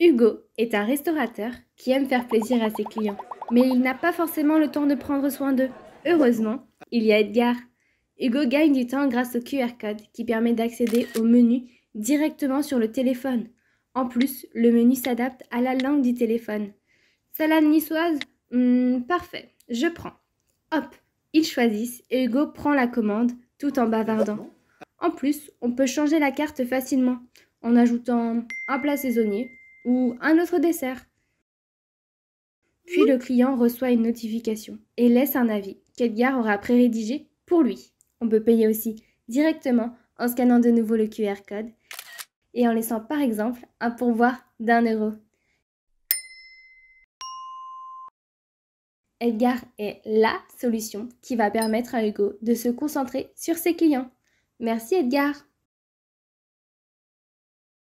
Hugo est un restaurateur qui aime faire plaisir à ses clients, mais il n'a pas forcément le temps de prendre soin d'eux. Heureusement, il y a Edgar. Hugo gagne du temps grâce au QR code qui permet d'accéder au menu directement sur le téléphone. En plus, le menu s'adapte à la langue du téléphone. Salade niçoise hmm, Parfait, je prends. Hop, ils choisissent et Hugo prend la commande tout en bavardant. En plus, on peut changer la carte facilement en ajoutant un plat saisonnier ou un autre dessert. Puis le client reçoit une notification et laisse un avis qu'Edgar aura pré-rédigé pour lui. On peut payer aussi directement en scannant de nouveau le QR code et en laissant par exemple un pourvoi d'un euro. Edgar est LA solution qui va permettre à Hugo de se concentrer sur ses clients. Merci Edgar